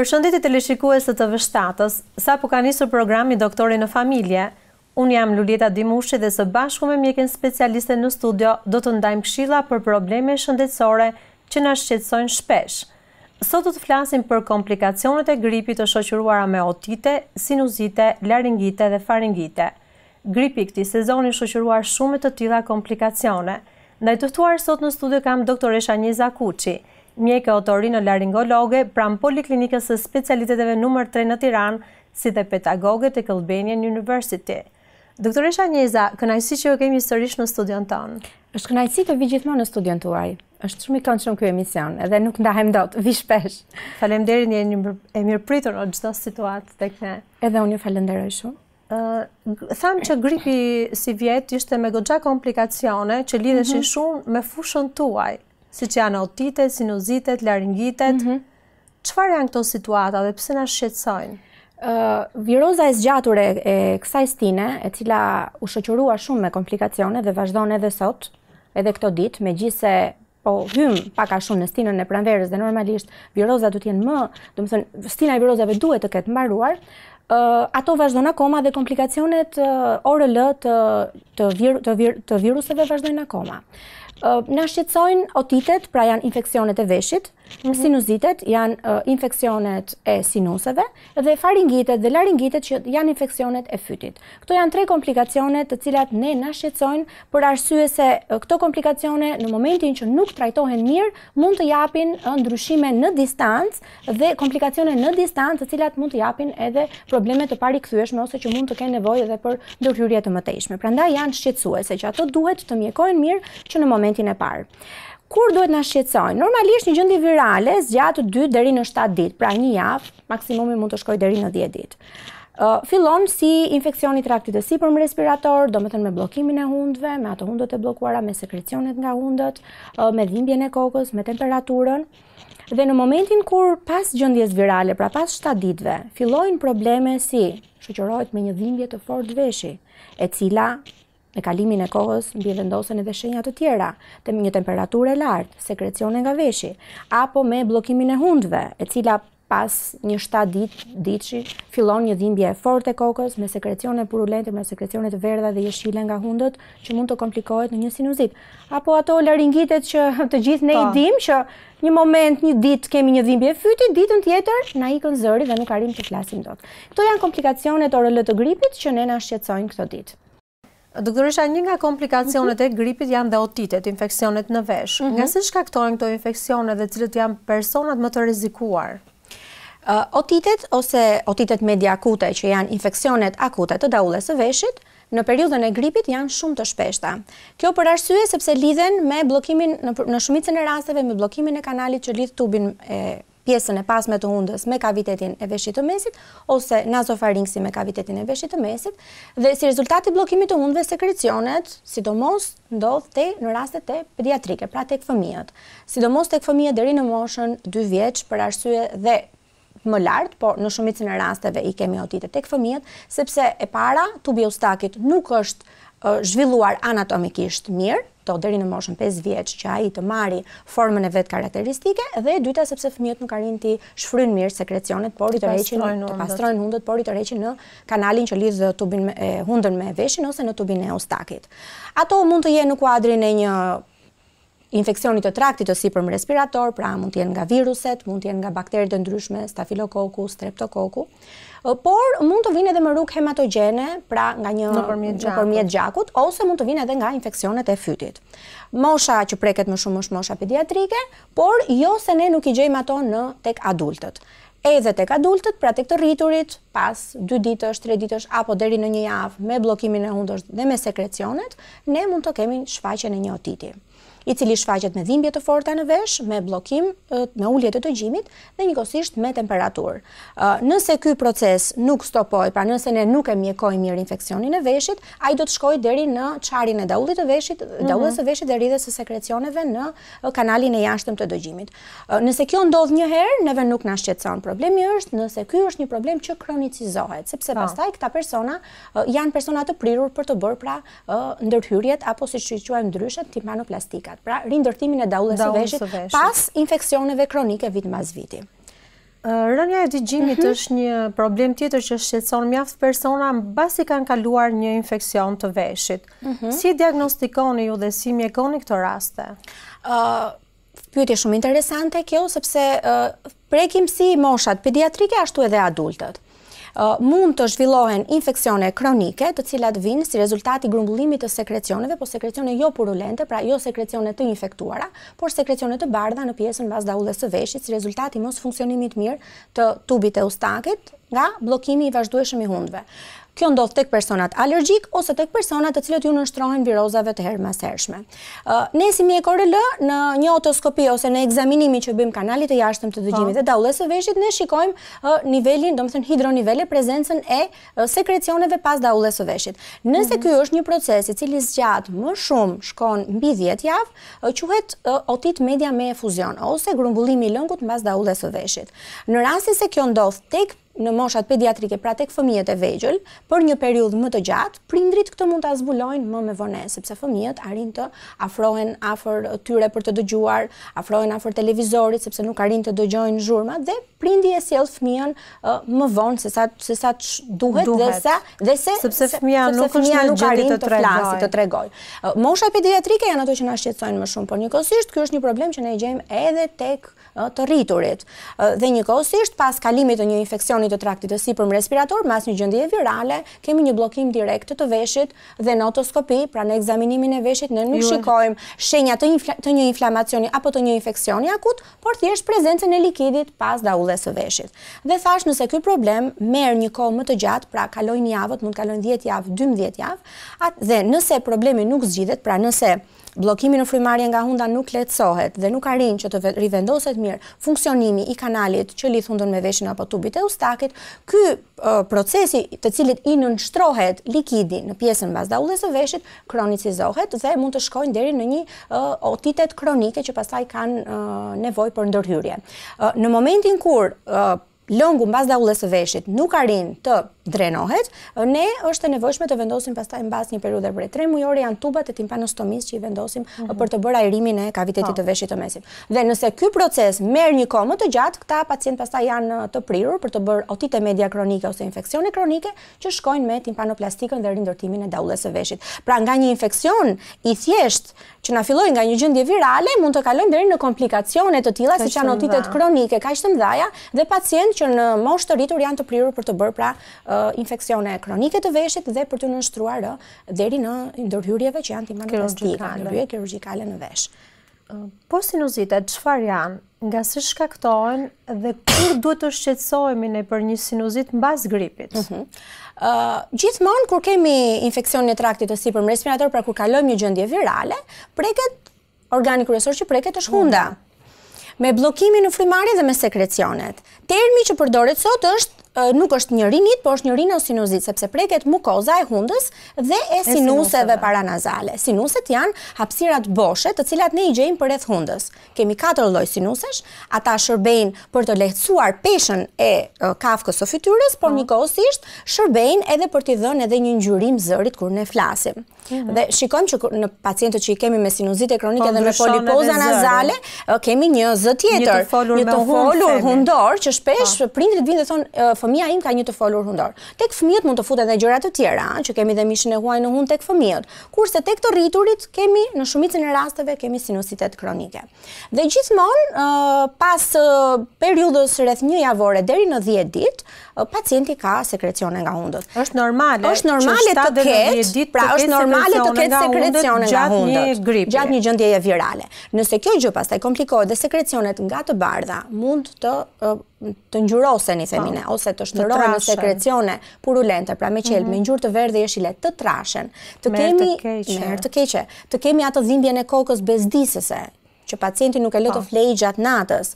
Për shëndit i teleshikues të të vështatës, sa po ka njësër programi doktori në familje, unë jam Lulieta Dimushi dhe së bashku me mjekin specialiste në studio do të ndajmë kshila për probleme shëndetsore që në shqetsojnë shpesh. Sot të të flasim për komplikacionet e gripit të shoqyruara me otite, sinuzite, laringite dhe faringite. Gripi këti sezoni shoqyruar shumë të tila komplikacione. Ndaj tëftuar sot në studio kam doktoresha Njiza Kuqi, mjeke otorinë laringologe pram poliklinikës së specialiteteve nëmër 3 në Tiran, si dhe pedagoge të Kelbenian University. Doktoresha Njeza, kënajsi që jo kemi sërish në studion tonë. është kënajsi të vi në studion të uaj. është shumë i kënë shumë kjo emision edhe nuk ndahem do të vi shpesh. Falem deri një e mirë pritur në gjitho situatë të këne. Edhe unë ju falem deroj shumë. Thamë që gripi si vjetë ishte me gogja komplikacione që lidheshin mhm. shumë me fushën të uaj si që janë otite, sinuzitet, laringitet. Mhm. Qëfar janë këto situata dhe pëse në shqetsojnë? Viroza e zgjatur e kësaj stine, e cila u shëqërua shumë me komplikacione dhe vazhdojnë edhe sot, edhe këto dit, me gjise po hymë paka shumë në stinën e pranverës dhe normalisht viroza du t'jen më, du më thënë, stina i virozave duhet të ketë mbaruar, ato vazhdojnë akoma dhe komplikacionet lë të viruseve vazhdojnë akoma. Në shqetsojnë otitet, pra janë infekcionet e veshit, Mhm. Sinuzitet janë infekcionet e sinuseve dhe faringitet dhe laringitet që janë infekcionet e fytit. Këto janë tre komplikacionet të cilat ne nashqetsojnë për arsye se këto komplikacione në momentin që nuk trajtohen mirë mund të japin ndryshime në distancë dhe komplikacione në distancë të cilat mund të japin edhe problemet të pari ose që mund të kenë nevoj edhe për ndërhyrje të mëtejshme. Prandaj janë shqetsuese që ato duhet të mjekojnë mirë që në momentin e parë kur duhet na shqetësojnë? Normalisht një gjendje virale zgjat 2 deri në 7 ditë, pra një javë, maksimumi mund të shkojë deri në 10 ditë. Ë uh, fillon si infeksion i traktit të sipërm respirator, domethënë me bllokimin e hundëve, me ato hundët e bllokuara, me sekrecionet nga hundët, uh, me dhimbjen e kokës, me temperaturën. Dhe në momentin kur pas gjendjes virale, pra pas 7 ditëve, fillojnë probleme si shoqërohet me një dhimbje të fortë veshi, e cila Me kalimin e kohës mbi vendosen edhe shenja të tjera, të një temperaturë e lartë, sekrecione nga veshi, apo me bllokimin e hundëve, e cila pas një dit, ditë që fillon një dhimbje e fortë e kokës me sekrecione purulente, me sekrecione të verdha dhe jeshile nga hundët që mund të komplikohet në një sinuzit. Apo ato laringitet që të gjithë ne i po. dim që një moment, një ditë kemi një dhimbje e fyti, ditën tjetër na ikën zëri dhe nuk arrim të flasim dot. Kto janë komplikacionet orële të gripit që ne na shqetësojnë këto ditë. Doktoresha, një nga komplikacionet e gripit janë dhe otitet, infekcionet në vesh. Mhm. Nga si shkaktojnë këto infekcionet dhe cilët janë personat më të rizikuar? Otitet ose otitet media akute që janë infekcionet akute të daullës e veshit, në periudën e gripit janë shumë të shpeshta. Kjo për arsye sepse lidhen me blokimin, në shumicën e rasteve, me blokimin e kanalit që lidhë tubin e pjesën e pasme të hundës me kavitetin e veshit të mesit, ose nazofaringsi me kavitetin e veshit të mesit, dhe si rezultat i blokimit të hundëve sekrecionet, sidomos ndodh të në rastet të pediatrike, pra të këfëmijët. Sidomos të këfëmijët dheri në moshën 2 vjeqë për arsye dhe më lartë, por në shumicin e rasteve i kemi otitet të këfëmijët, sepse e para tubi ustakit nuk është zhvilluar anatomikisht mirë, do deri në moshën 5 vjeç që ai të marri formën e vet karakteristike dhe e dyta sepse fëmijët nuk arrin të shfryn mirë sekrecionet por i të rëqin të pastrojnë hundët por i të në kanalin që lidh tubin e hundën me veshin ose në tubin e ustakit. Ato mund të jenë në kuadrin e një infeksionit të traktit të sipërm respirator, pra mund të jenë nga viruset, mund të jenë nga bakteret e ndryshme, stafilokoku, streptokoku por mund të vinë edhe me rrugë hematogjene, pra nga një nëpërmjet gjakut, ose mund të vinë edhe nga infekcionet e fytit. Mosha që preket më shumë është mosha pediatrike, por jo se ne nuk i gjejmë ato në tek adultët. Edhe tek adultët, pra tek të rriturit, pas 2 ditës, 3 ditës apo deri në një javë me bllokimin e hundës dhe me sekrecionet, ne mund të kemi shfaqjen e një otiti i cili shfaqet me dhimbje të forta në vesh, me blokim, me ulljet të gjimit dhe njëkosisht me temperaturë. Nëse ky proces nuk stopoj, pra nëse ne nuk e mjekojmë mirë infeksionin e veshit, ai do të shkojë deri në çarin e daullit të veshit, mhm. daullës së veshit dhe rrjedhës sekrecioneve në kanalin e jashtëm të dëgjimit. Nëse kjo ndodh një herë, neve nuk na shqetson. Problemi është nëse ky është një problem që kronicizohet, sepse po. pastaj këta persona janë persona të prirur për të bërë pra ndërhyrjet apo siç i quajmë ndryshe timpanoplastika pra rindërtimin e daullës së veshit pas infekcioneve kronike vit mbas viti. Rënja e digjimit mhm. është një problem tjetër që shqetson mjaftë persona në kanë kaluar një infekcion të veshit. Mhm. Si diagnostikoni ju dhe si mjekoni këto raste? Pyetje shumë interesante kjo, sepse prekim si moshat pediatrike ashtu edhe adultët mund të zhvillohen infekcione kronike, të cilat vinë si rezultati grumbullimit të sekrecioneve, po sekrecione jo purulente, pra jo sekrecione të infektuara, por sekrecione të bardha në pjesën bas daullës së veshit, si rezultati mos funksionimit mirë të tubit e ustakit, nga blokimi i vazhdueshëm i hundëve. Kjo ndodh tek personat alergjik ose tek personat të cilët ju nënshtrohen virozave të herë mashershme. Ë ne si mjekore në një otoskopi ose në ekzaminimin që bëjmë kanalit të jashtëm të dëgjimit dhe po. daullës së veshit ne shikojmë nivelin, domethënë hidronivele, prezencën e sekrecioneve pas daullës së veshit. Nëse mhm. ky është një proces i cili zgjat më shumë, shkon mbi 10 javë, quhet otit media me efuzion ose grumbullimi i lëngut mbas daullës së veshit. Në rastin se kjo ndodh tek në moshat pediatrike, pra tek fëmijët e vegjël, për një periudhë më të gjatë, prindrit këtë mund ta zbulojnë më me vonë, sepse fëmijët arrin të afrohen afër tyre për të dëgjuar, afrohen afër televizorit sepse nuk arrin të dëgjojnë zhurma dhe prindi e sjell fëmijën më vonë se sa se sa duhet dhe sa dhe se sepse fëmia nuk është në gjendje të tregojë, të tregoj. Moshat pediatrike janë ato që na shqetësojnë më shumë, por njëkohësisht ky është një problem që ne e gjejmë edhe tek uh, të rriturit. Dhe një njëkohësisht pas kalimit të një infekcionit të traktit të sipërm më respirator, mas një gjëndje virale, kemi një blokim direkt të të veshit dhe otoskopi, pra në egzaminimin e veshit në nuk shikojmë shenja të një inflamacioni apo të një infeksioni akut, por thjesht prezencën e likidit pas da ullës të veshit. Dhe thash nëse kjo problem merë një kohë më të gjatë, pra kalojnë javët, mund kalojnë 10 javë, 12 javë, dhe nëse problemi nuk zgjidhet, pra nëse problemi Blokimi në frymarrje nga hunda nuk lehtësohet dhe nuk arrin që të rivendoset mirë funksionimi i kanalit që lidh hundën me veshin apo tubit e ustakit. Ky procesi, të cilit i nënshtrohet likidi në pjesën mbas dallës së veshit, kronicizohet dhe mund të shkojnë deri në një otitet kronike që pastaj kanë nevoj nevojë për ndërhyrje. në momentin kur longu mbas daullës së veshit nuk arrin të drenohet, ne është e nevojshme të vendosim pastaj mbas një periudhe për 3 mujore janë tubat e timpanostomisë që i vendosim mhm. për të bërë ajrimin e kavitetit të po. veshit të mesit. Dhe nëse ky proces merr një kohë më të gjatë, këta pacient pastaj janë të prirur për të bërë otite media kronike ose infeksione kronike që shkojnë me timpanoplastikën dhe rindërtimin e daullës së veshit. Pra nga një infeksion i thjesht që na filloi nga një gjendje virale mund të kalojmë deri në komplikacione të tilla si janë otitet kronike, kaq të mëdha dhe pacient që në moshë të rritur janë të prirur për të bërë pra infekcione kronike të veshit dhe për të nështruar dheri në ndërhyrjeve që janë të manifestika, në bëje kirurgikale në vesh. Po sinuzitet, qëfar janë? Nga se shkaktohen dhe kur duhet të shqetsojme në për një sinuzit në bas gripit? Mhm. Gjithmonë, kur kemi infekcion një traktit të si për respirator, pra kur kalojmë një gjëndje virale, preket organi kërësor që preket është hunda. Mm me blokimin në frimari dhe me sekrecionet. Termi që përdoret sot është nuk është një rinit, por është një rinosinuzit, o sepse preket mukoza e hundës dhe e sinuseve paranazale. Sinuset janë hapsirat boshet të cilat ne i gjejmë për eth hundës. Kemi 4 lloj sinusesh, ata shërbejnë për të lehtësuar peshen e kafkës o fityrës, por një kosisht shërbejnë edhe për t'i dhënë edhe një njërim zërit kur ne flasim. Dhe shikojmë që në pacientët që i kemi me sinuzit e kronik po dhe me polipoza nazale, kemi një zë tjetër, një të folur hundor, që shpesh po. prindrit vindë dhe thonë fëmia im ka një të folur hundor. Tek fëmijët mund të futen edhe gjëra të tjera, që kemi dhe mishin e huaj në hund tek fëmijët. Kurse tek të rriturit kemi në shumicën e rasteve kemi sinusitet kronike. Dhe gjithmonë pas periudhës rreth 1 javore deri në 10 ditë, pacienti ka sekrecione nga hundët. Êshtë normale, është normale të ketë, pra është normale të ketë sekrecione nga hundët, gjatë një gjëndjeje gjatë një gjendjeje virale. Nëse kjo gjë pastaj komplikohet dhe sekrecionet nga të bardha mund të të një femine ose të shtrohen në sekrecione purulente, pra me qelë me mhm. ngjyrë të verdhë jeshile të Të kemi të të të kemi atë dhimbjen e kokës bezdisese që pacienti nuk e lë të po. flejë gjatë natës,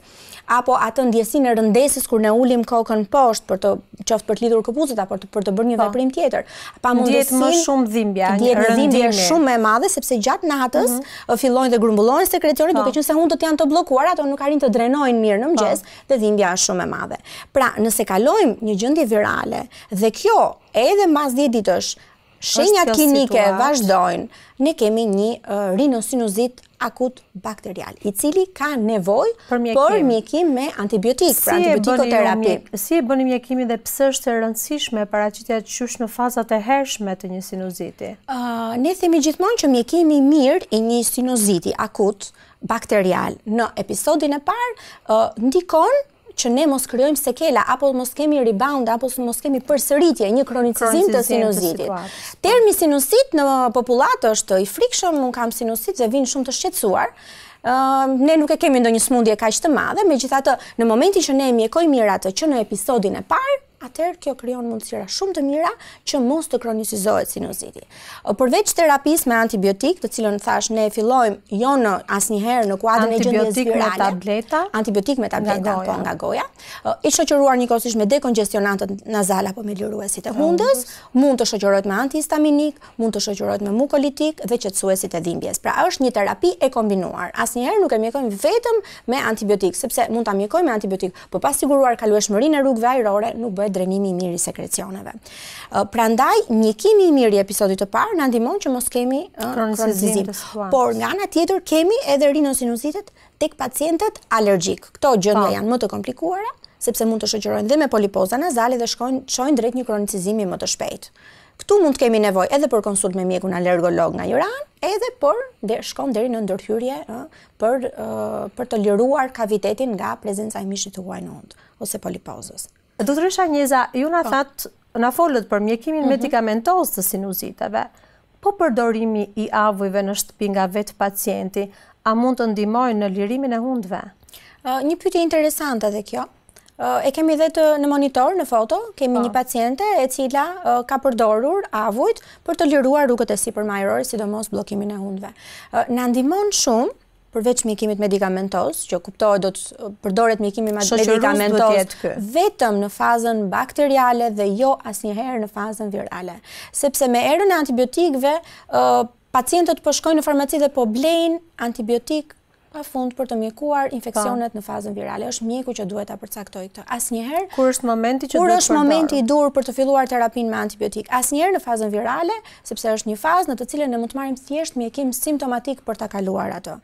apo atë ndjesinë e rëndesis kur ne ulim kokën poshtë për të qoftë për të lidhur këpuzet, apo për të për të bërë një po. veprim tjetër. Pa mundësi më shumë dhimbja, një rëndimje shumë e madhe sepse gjatë natës mhm. fillojnë dhe grumbullohen sekretorët, po. duke qenë se hundët janë të blokuar, ato nuk arrin të drenojnë mirë në mëngjes dhe dhimbja është shumë e madhe. Pra, nëse kalojmë një gjendje virale dhe kjo edhe mas 10 ditësh klinike vazhdojnë, ne kemi një rinosinuzit akut bakterial, i cili ka nevoj për mjekim me antibiotik, për antibiotikoterapi. Si e bëni mjekimi dhe pësë është e rëndësishme për që tja në fazat e hershme të një sinuziti? Ne themi gjithmonë që mjekimi mirë i një sinuziti akut bakterial në episodin e parë, ndikon që ne mos krijojmë sekela apo mos kemi rebound apo mos kemi përsëritje një kronicizim të sinusitit. Termi sinusit në popullat është i frikshëm, un kam sinusit dhe vin shumë të shqetësuar. Uh, ne nuk e kemi ndonjë smundje kaq të madhe, megjithatë në momentin që ne mjekojmë mirat që në episodin e parë, atëherë kjo krijon mundësira shumë të mira që mos të kronicizohet sinuziti. Përveç terapisë me antibiotik, të cilën thash ne fillojmë jo në asnjëherë në kuadrin e gjendjes virale. Antibiotik me tableta. Antibiotik me tableta apo nga goja. Po, I shoqëruar njëkohësisht me dekongestionantët nazal apo me liruesit e hundës, mund të shoqërohet me antihistaminik, mund të shoqërohet me mukolitik dhe qetësuesit e dhimbjes. Pra është një terapi e kombinuar. Asnjëherë nuk e mjekojmë vetëm me antibiotik, sepse mund ta mjekojmë me antibiotik, por pa siguruar kalueshmërinë e rrugëve ajrore, nuk bëhet drenimi i mirë i sekrecioneve. Prandaj mjekimi i mirë i episodit të parë na ndihmon që mos kemi kronicizim. Por nga ana tjetër kemi edhe rinosinusitet tek pacientët alergjik. Këto gjëndje po. janë më të komplikuara sepse mund të shoqërojnë dhe me polipoza nazale dhe shkojnë çojnë drejt një kronicizimi më të shpejtë. Këtu mund të kemi nevojë edhe për konsult me mjekun alergolog nga Iran, edhe për dhe shkon deri në ndërhyrje për për të liruar kavitetin nga prezenca e mishit të huaj në ond ose polipozës. Dutërësha Njeza, ju në po. thatë, në folët për mjekimin mhm. medikamentos të sinuzitave, po përdorimi i avujve në shtëpi nga vetë pacienti, a mund të ndimojnë në lirimin e hundve? Një pyti interesante dhe kjo, e kemi dhe të në monitor, në foto, kemi po. një paciente e cila ka përdorur avujt për të liruar rrugët e si për sidomos blokimin e hundve. Në ndimon shumë, përveç mjekimit medikamentos, që kuptohet do të përdoret mjekimi medikamentos vetëm në fazën bakteriale dhe jo asnjëherë në fazën virale. Sepse me erën e antibiotikëve, pacientët po shkojnë në farmaci dhe po blejnë antibiotikë pa fund për të mjekuar infekcionet në fazën virale. Është mjeku që duhet ta përcaktoj këtë. Asnjëherë kur është momenti që duhet Kur është momenti i dur për të filluar terapinë me antibiotik? Asnjëherë në fazën virale, sepse është një fazë në të cilën ne mund të marrim thjesht mjekim simptomatik për ta kaluar atë.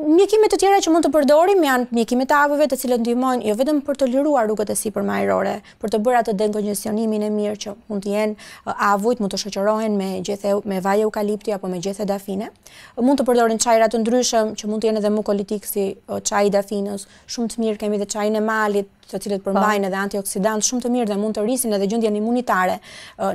Mjekimet të tjera që mund të përdorim janë mjekimet të avëve të cilët ndihmojnë jo vetëm për të liruar rrugët e sipërme ajrore, për të bërë atë dekongjesionimin e mirë që mund të jenë avujt mund të shoqërohen me gjethe me vaj eukalipti apo me gjethe dafine. Mund të përdorin çajra të ndryshëm që mund të jenë edhe mukolitik si çaji i dafinës. Shumë të mirë kemi edhe çajin e malit, të cilët po. përmbajnë edhe antioksidant shumë të mirë dhe mund të rrisin edhe gjendjen imunitare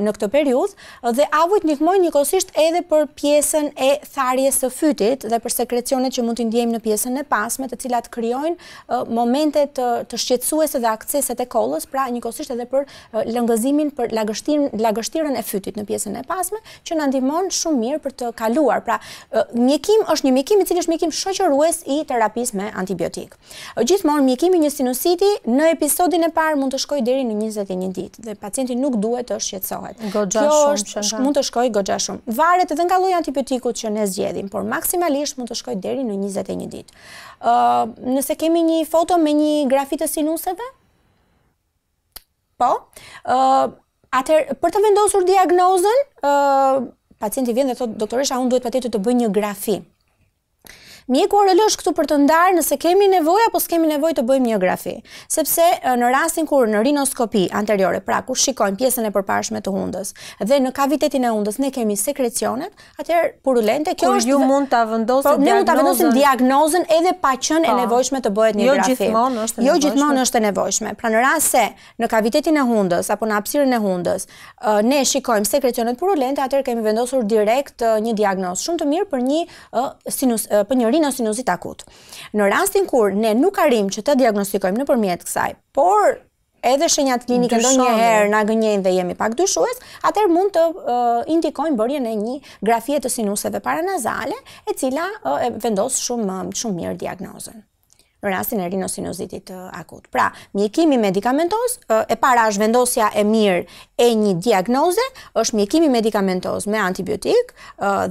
në këtë periudhë dhe avujt ndihmojnë njëkosisht edhe për pjesën e tharjes së fytit dhe për sekrecionet që mund të ndiejmë në pjesën e pasme, të cilat krijojnë momente të, të shqetësuese dhe akceset e kollës, pra njëkosisht edhe për lëngëzimin për lagështirën e fytit në pjesën e pasme, që na ndihmon shumë mirë për të kaluar. Pra, mjekim është një mjekim i cili është mjekim shoqërues i terapisë me antibiotik. Gjithmonë mjekimi një sinusiti në në episodin e parë mund të shkoj deri në 21 ditë dhe pacienti nuk duhet të shqetësohet. Kjo është mund të shkoj goxha shumë. Varet edhe nga lloji antibiotikut që ne zgjedhim, por maksimalisht mund të shkoj deri në 21 ditë. Ë, nëse kemi një foto me një grafik të sinuseve? Po. Ë, atë për të vendosur diagnozën, ë, pacienti vjen dhe thotë doktoresha, unë duhet patjetër të bëj një grafik. Mjeku orologjik këtu për të ndarë nëse kemi nevojë apo s'kemë nevojë të bëjmë një grafi, sepse në rastin kur në rinoskopi anteriore, pra kur shikojmë pjesën e përparshme të hundës dhe në kavitetin e hundës ne kemi sekrecionet, atëherë purulente, kjo është ju mund ta vendosim diagnozën. Po, ne mund ta vendosim diagnozën edhe pa qenë e po. nevojshme të bëhet një grafi. Jo gjithmonë është e jo, nevojshme. Jo gjithmonë është nevojshme. Pra në rast se në kavitetin e hundës apo në hapësirën e hundës ne shikojmë sekrecionet purulente, atëherë kemi vendosur direkt një diagnozë. Shumë të mirë për një sinus për një sinusit akut. Në rastin kur ne nuk arrim që të diagnostikojmë në përmjet kësaj, por edhe shenjat klinike do një herë në agënjen dhe jemi pak dyshues, atër mund të uh, indikojmë bërjen e një grafie të sinuseve paranazale, e cila uh, vendosë shumë, um, shumë mirë diagnozën në rastin e rinosinozitit akut. Pra, mjekimi medikamentos, e para është vendosja e mirë e një diagnoze, është mjekimi medikamentos me antibiotik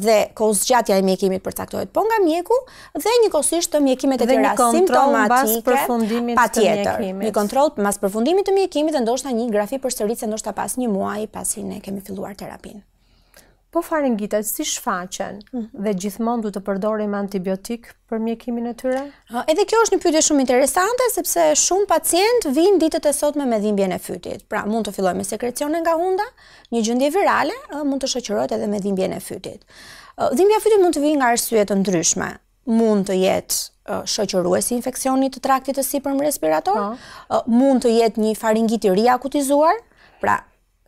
dhe kos gjatja e mjekimit për caktohet po nga mjeku dhe një kosisht të mjekimet e tjera simptomatike pa tjetër. Një kontrol mas përfundimit të mjekimit dhe ndoshta një grafi për sërit se ndoshta pas një muaj pasi ne kemi filluar terapin. Po faringitet si shfaqen mhm. dhe gjithmonë du të përdorim antibiotik për mjekimin e tyre? Edhe kjo është një pyetje shumë interesante sepse shumë pacient vijnë ditët e sotme me dhimbjen e fytit. Pra mund të filloj me sekrecione nga hunda, një gjendje virale mund të shoqërohet edhe me dhimbjen e fytit. Dhimbja e fytit mund të vijë nga arsye të ndryshme. Mund të jetë shoqërues i infeksionit të traktit të sipërm respirator, po. mund të jetë një faringit i riakutizuar. Pra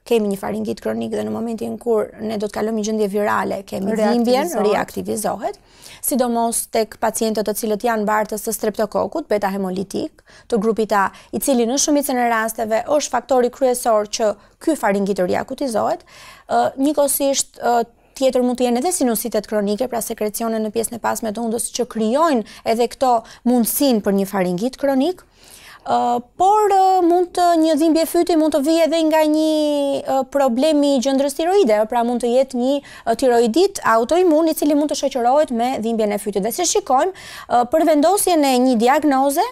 kemi një faringit kronik dhe në momentin kur ne do të kalojmë një gjendje virale, kemi dhimbjen, riaktivizohet, sidomos tek pacientët të cilët janë bartës së streptokokut, beta hemolitik, të grupit A, i cili në shumicën e rasteve është faktori kryesor që ky faringit riaktivizohet, ë tjetër mund të jenë edhe sinusitet kronike, pra sekrecione në pjesën e pasme të undës që kryojnë edhe këto mundësin për një faringit kronik, por mund të një dhimbje fyti mund të vijë edhe nga një problemi gjëndrës tiroide, pra mund të jetë një tiroidit autoimun i cili mund të shëqërojt me dhimbje në fyti. Dhe se shikojmë, për vendosje në një diagnoze,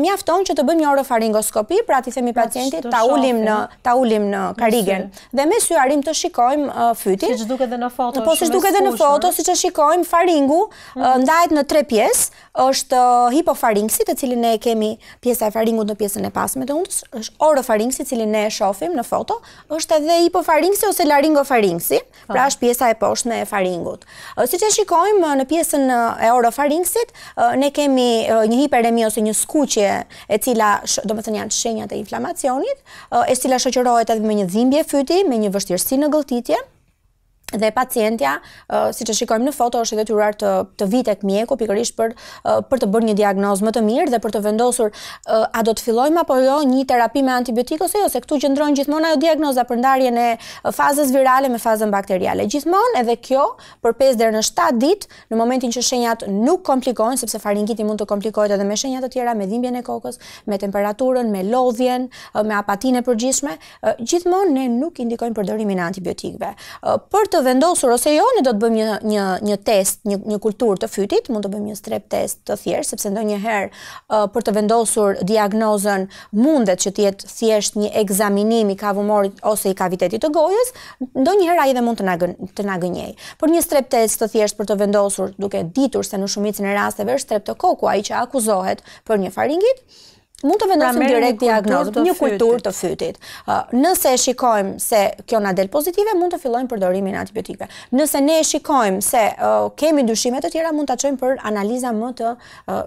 mjafton që të bëjmë një orofaringoskopi, pra, pra të i themi pacientit, ta ulim në karigen. Dhe me sy të shikojmë fyti, po si shduke dhe në foto, po, si që shikojmë faringu, mhm. ndajt në tre pjesë është hipofaringsi, të cilin e kemi pjesa e faringut në pjesën e pasme të undës, është orofaringsi, cili ne e shofim në foto, është edhe ipofaringsi ose laringofaringsi, po. pra është pjesa e poshtme e faringut. Si që shikojmë në pjesën e orofaringsit, ne kemi një hiperemi ose një skuqje e cila, do më të njanë shenjat e inflamacionit, e cila shëqërojt edhe me një dhimbje fyti, me një vështirësi në gëlltitje, dhe pacientja, si që shikojmë në foto, është edhe të rrar të vitek mjeku, pikërish për të bërë një diagnoz më të mirë dhe për të vendosur a do të fillojmë apo jo një terapi me antibiotik ose jo, se këtu gjëndrojnë gjithmonë ajo diagnoza për ndarje në fazës virale me fazën bakteriale. Gjithmonë edhe kjo për 5 dhe në 7 dit, në momentin që shenjat nuk komplikojnë, sepse faringiti mund të komplikojt edhe me shenjat të tjera, me dhimbjen e kokës, me temperaturën, me lodhjen, me apatine gjithmonë ne nuk përdorimin Për vendosur ose jo, ne do të bëjmë një një një test, një një kulturë të fytit, mund të bëjmë një strep test të thjeshtë sepse ndonjëherë uh, për të vendosur diagnozën mundet që të jetë thjesht një ekzaminim i kavumorit ose i kavitetit të gojës, ndonjëherë ai edhe mund të na të na gënjej. Por një strep test të thjeshtë për të vendosur, duke ditur se në shumicën e rasteve është streptokoku ai që akuzohet për një faringit, mund të vendosim pra, direkt diagnozën, një kultur të fytit. Nëse e shikojmë se kjo na del pozitive, mund të fillojmë përdorimin e antibiotikëve. Nëse ne e shikojmë se kemi dyshime të tjera, mund ta çojmë për analiza më të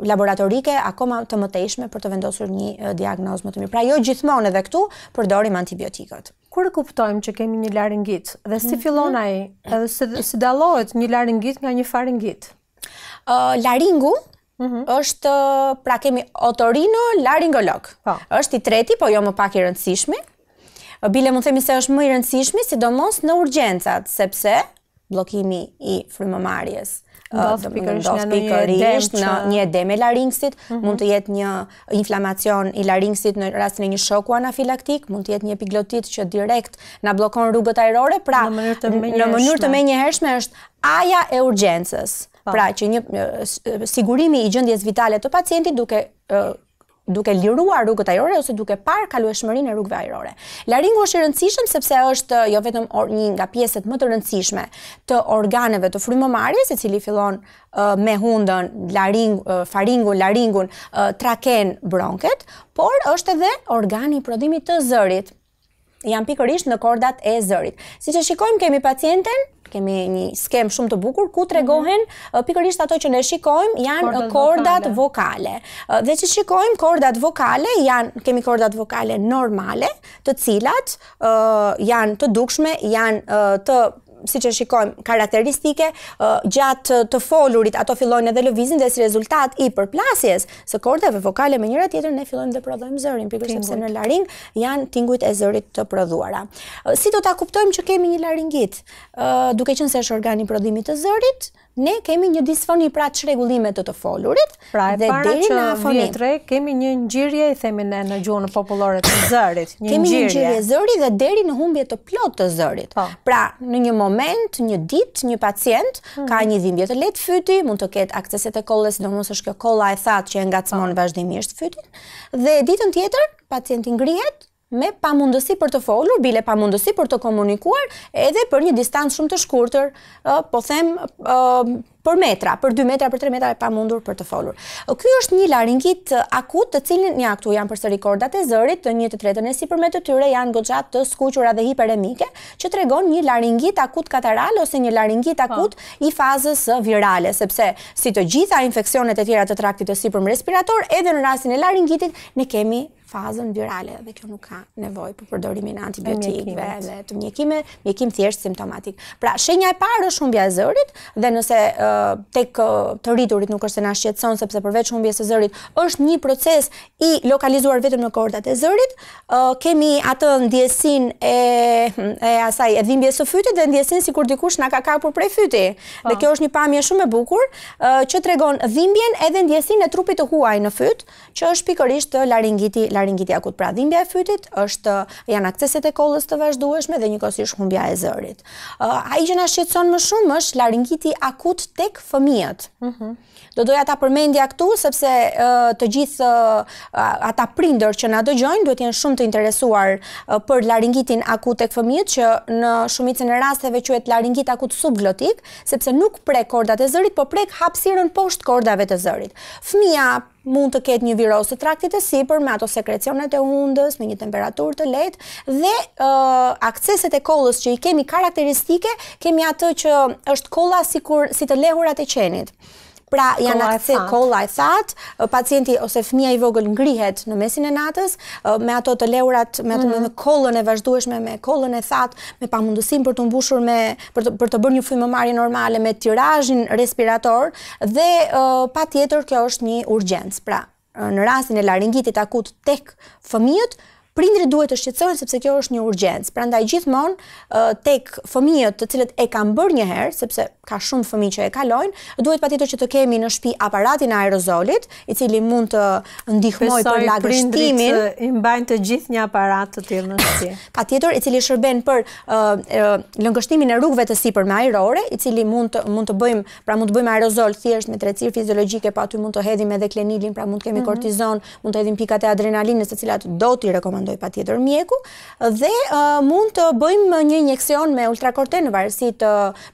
laboratorike, akoma të mëtejshme për të vendosur një diagnozë më të mirë. Pra jo gjithmonë edhe këtu përdorim antibiotikët. Kur kuptojmë që kemi një laringit dhe si mhm. fillon ai, edhe si dallohet një laringit nga një faringit? laringu Mhm. është pra kemi otorino laringolog. Po. Është i treti, po jo më pak i rëndësishmi. Bile mund themi se është më i rëndësishmi, sidomos në urgjencat, sepse bllokimi i frymëmarrjes do spikerish në një edemë laringsit mhm. mund të jetë një inflamacion i laringsit në rastin e një shoku anafilaktik mund të jetë një epiglotit që direkt na bllokon rrugët ajrore pra në mënyrë të menjëhershme është aja e urgjencës po. pra që një sigurimi i gjendjes vitale të pacientit duke duke liruar rrugët ajrore ose duke parë kalueshmërinë e rrugëve ajrore. Laringu është i rëndësishëm sepse është jo vetëm or, një nga pjesët më të rëndësishme të organeve të frymëmarrjes, i cili fillon uh, me hundën, laringu, uh, faringu, laringun, uh, traken, bronket, por është edhe organi i prodhimit të zërit janë pikërisht në kordat e zërit. Si që shikojmë kemi pacienten, kemi një skem shumë të bukur, ku të regohen mhm. uh, pikërisht ato që në shikojmë janë kordat uh, vokale. Uh, dhe që shikojmë kordat vokale, janë, kemi kordat vokale normale, të cilat janë të dukshme, janë të si që shikojmë, karakteristike, gjatë të folurit, ato fillojnë edhe lëvizin dhe si rezultat i përplasjes së kordeve vokale me njëra tjetër, ne fillojmë dhe prodhojmë zërin, për kërështë se në laring janë tingujt e zërit të prodhuara. Si do të kuptojmë që kemi një laringit, duke që nëse është organi prodhimit të zërit, ne kemi një disfoni pra të shregullime të të folurit. Pra e dhe para deri që vjetre, kemi një njërje, i themi ne në gjuhën popullore të zërit. Një kemi një njërje zëri dhe deri në humbje të plot të zërit. Po. Pra në një moment, një dit, një pacient, hmm. ka një dhimbje të letë fyti, mund të ketë akceset e kollës, në është kjo kolla e thatë që e nga të smonë po. vazhdimisht fytin. Dhe ditën tjetër, pacientin ngrihet, me pamundësi për të folur, bile pamundësi për të komunikuar, edhe për një distancë shumë të shkurtër, po them për metra, për 2 metra, për 3 metra e pamundur për të folur. Ky është një laringit akut, të cilin një aktu janë përse rekordat e zërit, të një të tretën e si përmet të tyre janë goxat të skuqura dhe hiperemike, që të regon një laringit akut kataral ose një laringit po. akut i fazës virale, sepse si të gjitha infekcionet e tjera të traktit të si respirator, edhe në rasin e laringitit ne kemi fazën virale dhe kjo nuk ka nevojë për përdorimin e antibiotikëve dhe të mjekime, mjekim thjesht simptomatik. Pra shenja e parë është humbja e zërit dhe nëse uh, tek uh, të rriturit nuk është se na shqetëson sepse përveç humbjes së zërit është një proces i lokalizuar vetëm në kordat e zërit, uh, kemi atë ndjesinë e e asaj e dhimbjes së fytit dhe ndjesin sikur dikush na ka kapur prej fyti. Pa. Po. Dhe kjo është një pamje shumë e bukur uh, që tregon dhimbjen edhe ndjesinë e trupit të huaj në fyt, që është pikërisht laringiti Laringiti akut, pra dhimbja e fytit, është janë akseset e kollës të vazhdueshme dhe njëkohësisht humbja e zërit. Ai që na shqetëson më shumë është laringiti akut tek fëmijët. Mhm. Do doja ta përmendja këtu sepse të gjithë ata prindër që na dëgjojnë duhet të jenë shumë të interesuar për laringitin akut tek fëmijët që në shumicën e rasteve quhet laringit akut subglotik, sepse nuk prek kordat e zërit, por prek hapësirën poshtë kordave të zërit. Fëmia mund të ketë një virus të traktit të sipër me ato sekrecionet e hundës, me një temperaturë të lehtë dhe akseset e kollës që i kemi karakteristike, kemi atë që është kolla sikur si të lehurat e qenit pra janë akse kolla e that, pacienti ose fëmija i vogël ngrihet në mesin e natës me ato të leurat, me ato mm me kollën e vazhdueshme, me kollën e that, me pamundësim për të mbushur me për të, për të bërë një fymëmarrje normale me tirazhin respirator dhe patjetër kjo është një urgjencë. Pra, në rastin e laringitit akut tek fëmijët, prindrit duhet të shqetësohen sepse kjo është një urgjencë. Prandaj gjithmonë tek fëmijët të cilët e kanë bërë një herë, sepse ka shumë fëmijë që e kalojnë, duhet patjetër që të kemi në shtëpi aparatin e aerosolit, i cili mund të ndihmojë për lagështimin, i mbajnë të gjithë një aparat të tillë në shtëpi. Patjetër i cili shërben për ë, lëngështimin e rrugëve të sipërme ajrore, i cili mund të mund të bëjmë, pra mund të bëjmë aerosol thjesht me tretësi fiziologjike, pa po aty mund të hedhim edhe klenilin, pra mund të kemi mhm. kortizon, mund të hedhim pikat e adrenalinës, të cilat do t'i rekomandojmë rekomendoj pa tjetër mjeku, dhe uh, mund të bëjmë një injekcion me ultrakorte në varësi të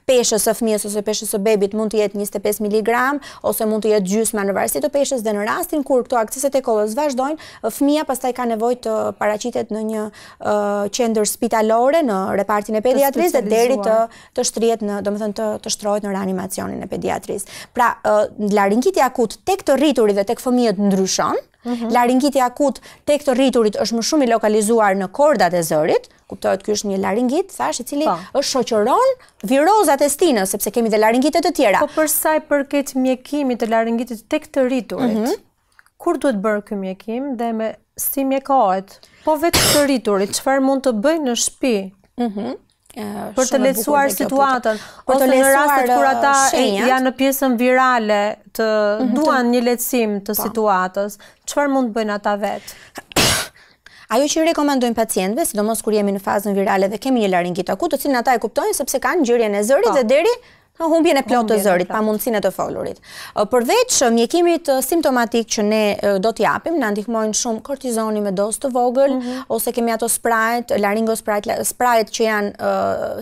peshës e fëmijës ose peshës e bebit mund të jetë 25 mg ose mund të jetë gjysma në varësi të peshës dhe në rastin kur këto akseset e kollës vazhdojnë, fëmija pastaj ka nevojë të paracitet në një uh, spitalore në repartin e pediatrisë dhe deri të, të shtrijet në, do më thënë, të, të shtrojt në reanimacionin e pediatrisë. Pra, uh, laringiti akut tek të rriturit dhe tek fëmijët ndryshon, Mhm. Laringiti akut të këtë rriturit është më shumë i lokalizuar në kordat e zërit, kuptohet ky është një laringit, thash i cili po. është shoqëron virozat e stinë, sepse kemi dhe laringite të tjera. Po për sa i përket mjekimit të laringitit tek të rriturit, mhm. kur duhet bërë ky mjekim dhe me si mjekohet? Po vetë të rriturit, çfarë mund të bëjnë në shtëpi? Uhum për të lehtësuar situatën, për të rastet kur uh, ata janë në pjesën virale të mhm, duan një lehtësim të po. situatës, çfarë mund të bëjnë ata vetë? Ajo që i rekomandojmë pacientëve, sidomos kur jemi në fazën virale dhe kemi një laringit akut, të cilën ata e kuptojnë sepse kanë ngjyrjen e zërit po. dhe deri Humbjen e plotë të zërit, pa mundësin e të folurit. Përveç, mjekimit simptomatik që ne do t'japim, në ndihmojnë shumë kortizoni me dos të vogël, mhm. ose kemi ato sprajt, laringo sprajt, sprajt që janë,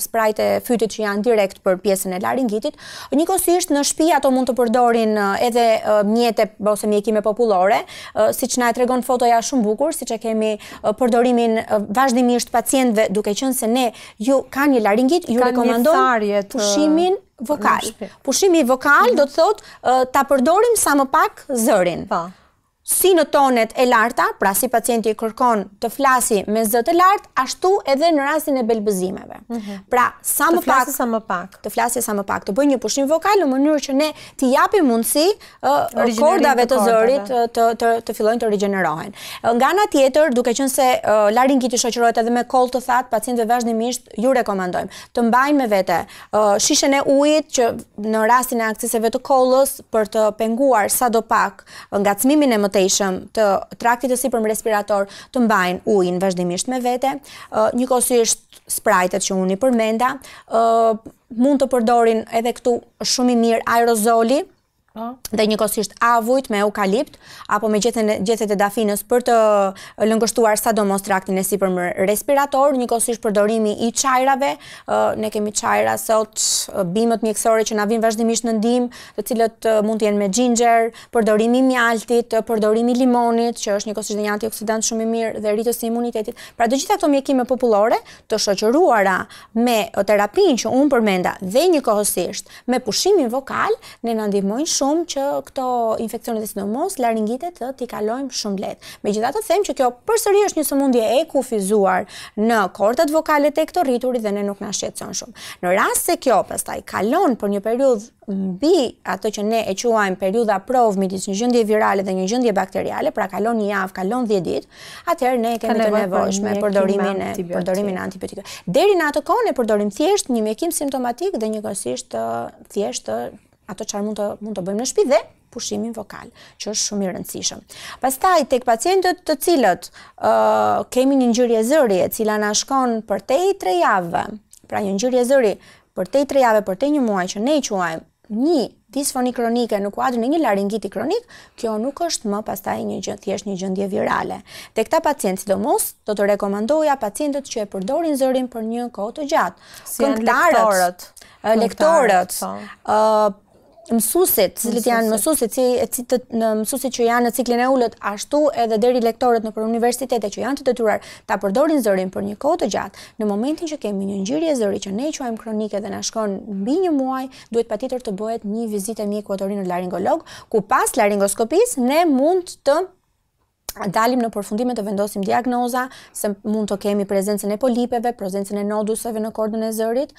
sprajt e fytit që janë direkt për pjesën e laringitit. Një kosisht në shpi ato mund të përdorin edhe mjete, ose mjekime populore, si që na e tregon fotoja shumë bukur, si që kemi përdorimin vazhdimisht pacientve, duke qënë se ne ju ka një laringit, ju rekomendon pushimin, vokal. Pushimi vokal mhm. do të thotë ta përdorim sa më pak zërin. Pa. Po si në tonet e larta, pra si pacienti kërkon të flasi me zë të lart, ashtu edhe në rastin e belbëzimeve. Mm -hmm. Pra, sa më pak, sa më pak, të flasë sa më pak, të bëj një pushim vokal në mënyrë që ne t'i japim mundësi uh, kordave të, të zërit të të, të, të fillojnë të rigjenerohen. Nga ana tjetër, duke qenë se uh, laringiti shoqërohet edhe me koll të thatë, pacientëve vazhdimisht ju rekomandojmë të mbajnë me vete uh, shishen e ujit që në rastin e aksesave të kollës për të penguar sadopak ngacmimin e të traktit të sipërm respirator të mbajnë ujin vazhdimisht me vete. Uh, Njëkohësisht spraytet që unë i përmenda, mund të përdorin edhe këtu shumë i mirë aerozoli, Po. dhe njëkohësisht avujt me eukalipt apo me gjethet e dafinës për të lëngështuar sa do mos traktin e si për më respirator, njëkohësisht përdorimi i qajrave, ne kemi qajra sot, bimët mjekësore që na vinë vazhdimisht në ndim, të cilët mund të jenë me ginger, përdorimi mjaltit, përdorimi limonit, që është njëkohësisht dhe një antioksidant shumë i mirë dhe rritës i imunitetit. Pra dhe gjitha këto mjekime populore të shoqëruara me terapin që unë përmenda dhe njëkosisht me pushimin vokal, ne në ndimojnë shumë shumë që këto infekcionet e sinomos, laringitet të t'i kalojmë shumë letë. Me gjitha të them që kjo përsëri është një sëmundje e kufizuar në kortet vokale të këto rriturit dhe ne nuk në shqetëson shumë. Në rrasë se kjo pëstaj kalon për një periud mbi ato që ne e quajmë periudha prov midis një gjendje virale dhe një gjendje bakteriale, pra kalon një javë, kalon 10 ditë, atëherë ne kemi të nevojshme për e përdorimin e antibiotikëve. Deri në atë kohë ne përdorim thjesht një mjekim simptomatik dhe njëkohësisht uh, thjesht uh, ato çfarë mund të mund të bëjmë në shtëpi dhe pushimin vokal, që është shumë i rëndësishëm. Pastaj tek pacientët të cilët ë uh, kemi një ngjyrë zëri e cila na shkon për i 3 javë, pra një ngjyrë zëri për i 3 javë për te një muaj që ne i quajmë një disfoni kronike në kuadrin e një laringiti kronik, kjo nuk është më pastaj një gjë thjesht një gjendje virale. Tek këta pacientë do të rekomandoja pacientët që e përdorin zërin për një kohë të gjatë. Si Këngëtarët, lektorët, po. ë mësusit, mësuesit, zilet janë mësuesit, e citë në mësuesit që janë në ciklin e ulët, ashtu edhe deri lektorët nëpër universitete që janë të detyruar ta përdorin zërin për një kohë të gjatë. Në momentin që kemi një ngjirje zëri që ne e quajmë kronike dhe na shkon mbi një muaj, duhet patjetër të bëhet një vizitë mjeku torri në laringolog, ku pas laringoskopisë ne mund të dalim në përfundime të vendosim diagnoza se mund të kemi prezencën e polipeve, prezencën e noduseve në kordën e zërit,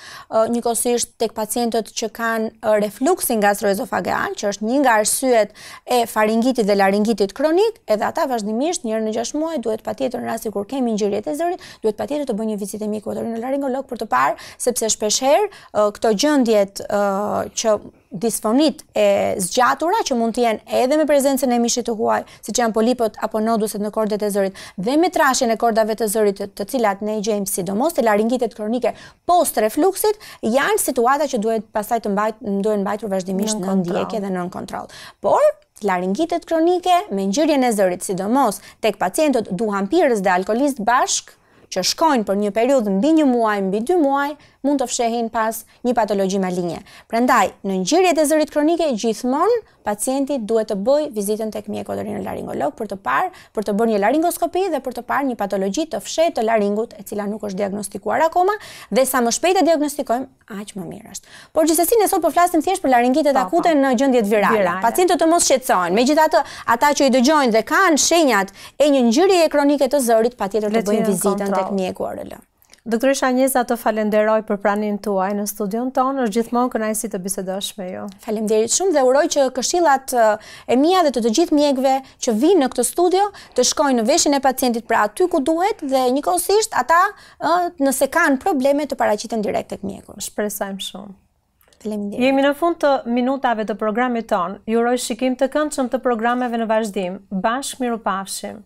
njëkohësisht tek pacientët që kanë refluksin gastroezofageal, që është një nga arsyet e faringitit dhe laringitit kronik, edhe ata vazhdimisht njërë në 6 muaj duhet patjetër në rrasi kur kemi ngjyrjet e zërit, duhet patjetër të bëjnë një vizitë mjeku laringolog për të parë sepse shpeshherë këto gjendjet që disfonit e zgjatura që mund të jenë edhe me prezencën e mishit të huaj, siç janë polipot apo noduset në kordet e zërit dhe me trashjen e kordave të zërit, të cilat ne i gjejmë sidomos te laringitet kronike post refluksit, janë situata që duhet pastaj të mbajt ndoën mbajtur vazhdimisht në ndjekje dhe nën kontroll. Por laringitet kronike me ngjyrjen e zërit, sidomos tek pacientët duhampirës dhe alkolist bashk që shkojnë për një periudhë mbi një muaj, mbi dy muaj, mund të fshehin pas një patologji malinje. Prandaj, në ngjyrjet e zërit kronike gjithmonë pacienti duhet të bëj vizitën tek mjeku laringolog për të parë, për të bërë një laringoskopi dhe për të parë një patologji të fshehtë të laringut, e cila nuk është diagnostikuar akoma dhe sa më shpejt e diagnostikojmë, aq më mirë është. Por gjithsesi ne sot po flasim thjesht për e po, akute po. në gjendje virale. virale. Pacientët të mos shqetësohen. Megjithatë, ata që i dëgjojnë dhe kanë shenjat e një ngjyrje kronike të zërit, patjetër të bëjnë vizitën tek mjeku Doktorisha Njeza, të falenderoj për pranin tuaj në studion tonë, është gjithmonë si të bisedosh me ju. Falenderit shumë dhe uroj që këshillat e mija dhe të të gjithë mjekve që vinë në këtë studio të shkojnë në veshin e pacientit pra aty ku duhet dhe një kosisht ata nëse kanë probleme të paracitën direkt e këmjekur. Shpresajmë shumë. Falemderit. Jemi në fund të minutave të programit tonë, juroj shikim të këndë të programeve në vazhdim. Bashk miru pafshim.